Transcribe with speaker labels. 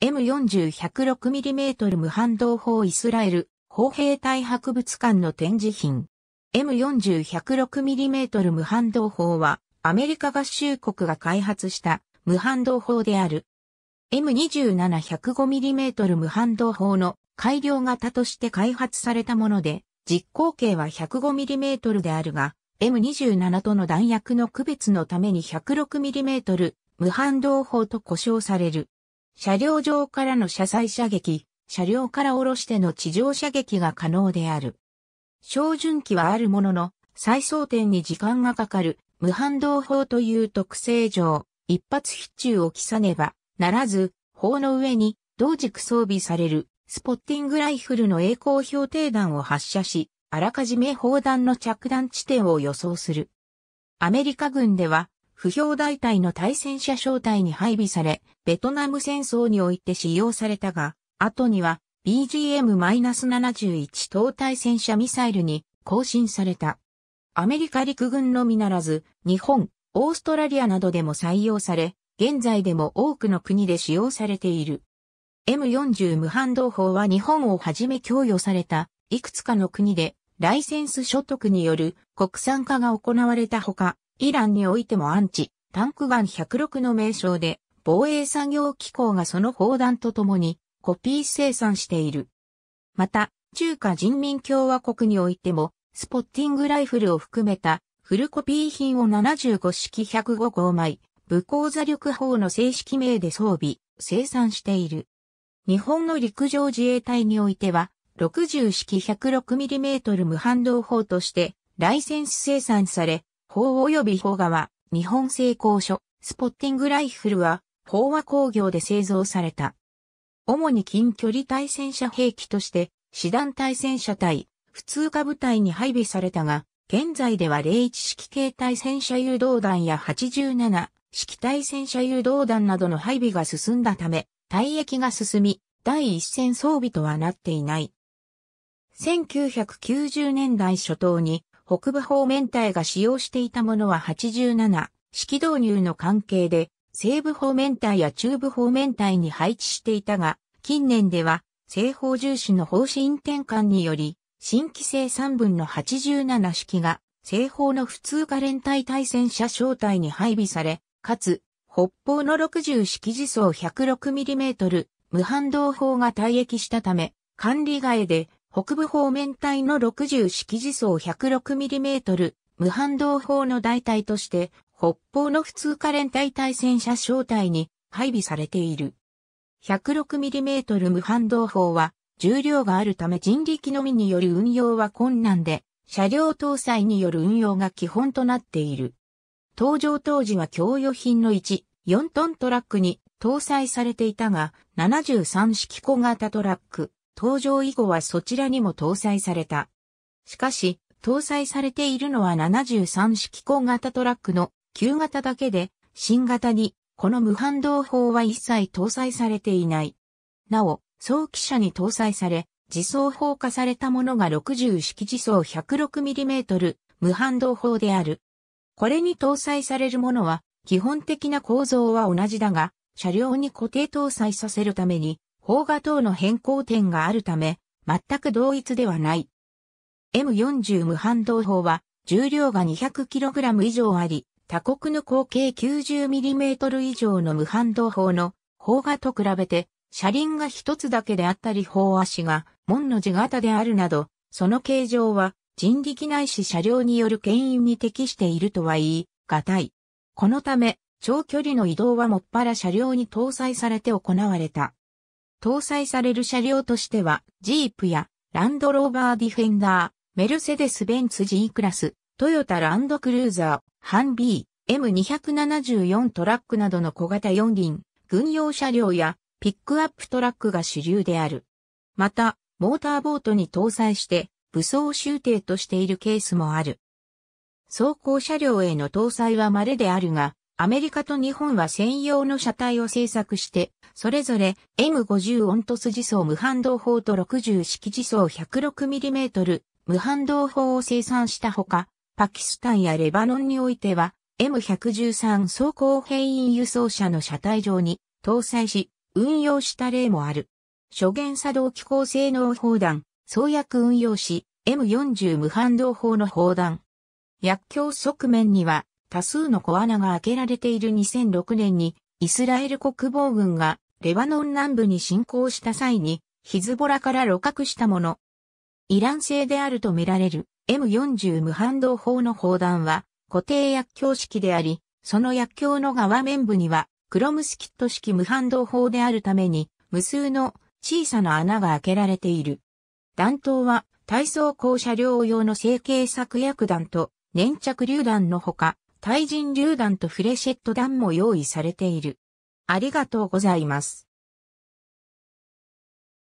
Speaker 1: M40-106mm 無反動砲イスラエル砲兵隊博物館の展示品。M40-106mm 無反動砲はアメリカ合衆国が開発した無反動砲である。M27-105mm 無反動砲の改良型として開発されたもので、実口径は 105mm であるが、M27 との弾薬の区別のために 106mm 無反動砲と呼称される。車両上からの車載射撃、車両から下ろしての地上射撃が可能である。照準器はあるものの、再装填に時間がかかる、無反動砲という特性上、一発必中を着ねば、ならず、砲の上に、同軸装備される、スポッティングライフルの栄光標定弾を発射し、あらかじめ砲弾の着弾地点を予想する。アメリカ軍では、不評大隊の対戦車小隊に配備され、ベトナム戦争において使用されたが、後には BGM-71 等対戦車ミサイルに更新された。アメリカ陸軍のみならず、日本、オーストラリアなどでも採用され、現在でも多くの国で使用されている。M40 無反動砲は日本をはじめ供与された、いくつかの国で、ライセンス所得による国産化が行われたほか、イランにおいてもアンチ、タンクガン106の名称で、防衛産業機構がその砲弾とともに、コピー生産している。また、中華人民共和国においても、スポッティングライフルを含めた、フルコピー品を75式105号枚、武功座力砲の正式名で装備、生産している。日本の陸上自衛隊においては、60式 106mm 無反動砲として、ライセンス生産され、法及び法側、日本製鋼所、スポッティングライフルは、法和工業で製造された。主に近距離対戦車兵器として、師団対戦車隊、普通科部隊に配備されたが、現在では01式系対戦車誘導弾や87式対戦車誘導弾などの配備が進んだため、退役が進み、第一線装備とはなっていない。1990年代初頭に北部方面隊が使用していたものは87式導入の関係で西部方面隊や中部方面隊に配置していたが、近年では西方重視の方針転換により、新規制3分の87式が西方の普通可連隊対戦車小隊に配備され、かつ、北方の60式自走 106mm 無反動砲が退役したため、管理外で北部方面体の60式地層 106mm、無反動砲の代替として、北方の普通可連隊対戦車小隊に配備されている。106mm 無反動砲は、重量があるため人力のみによる運用は困難で、車両搭載による運用が基本となっている。登場当時は供与品の1、4トントラックに搭載されていたが、73式小型トラック、登場以後はそちらにも搭載された。しかし、搭載されているのは73式小型トラックの旧型だけで、新型に、この無反動砲は一切搭載されていない。なお、早期車に搭載され、自走砲化されたものが60式自走 106mm 無反動砲である。これに搭載されるものは、基本的な構造は同じだが、車両に固定搭載させるために、方画等の変更点があるため、全く同一ではない。M40 無反動砲は、重量が 200kg 以上あり、他国の口径 90mm 以上の無反動砲の砲画と比べて、車輪が一つだけであったり砲足が門の字型であるなど、その形状は人力ないし車両による牽引に適しているとは言い、難い。このため、長距離の移動はもっぱら車両に搭載されて行われた。搭載される車両としては、ジープやランドローバーディフェンダー、メルセデス・ベンツ G クラス、トヨタランドクルーザー、ハン B、M274 トラックなどの小型四輪、軍用車両やピックアップトラックが主流である。また、モーターボートに搭載して武装集艇としているケースもある。走行車両への搭載は稀であるが、アメリカと日本は専用の車体を製作して、それぞれ M50 オントス自走無反動砲と60式自走 106mm 無反動砲を生産したほか、パキスタンやレバノンにおいては M113 装甲兵員輸送車の車体上に搭載し、運用した例もある。初言作動機構性能砲弾、創薬運用し、M40 無反動砲の砲弾。薬莢側面には、多数の小穴が開けられている2006年に、イスラエル国防軍がレバノン南部に侵攻した際に、ヒズボラから露獲したもの。イラン製であるとみられる M40 無反動砲の砲弾は固定薬莢式であり、その薬莢の側面部にはクロムスキット式無反動砲であるために無数の小さな穴が開けられている。弾頭は体操高車両用の成形作薬弾と粘着榴弾のほか、対人榴弾とフレシェット弾も用意されている。ありがとうございます。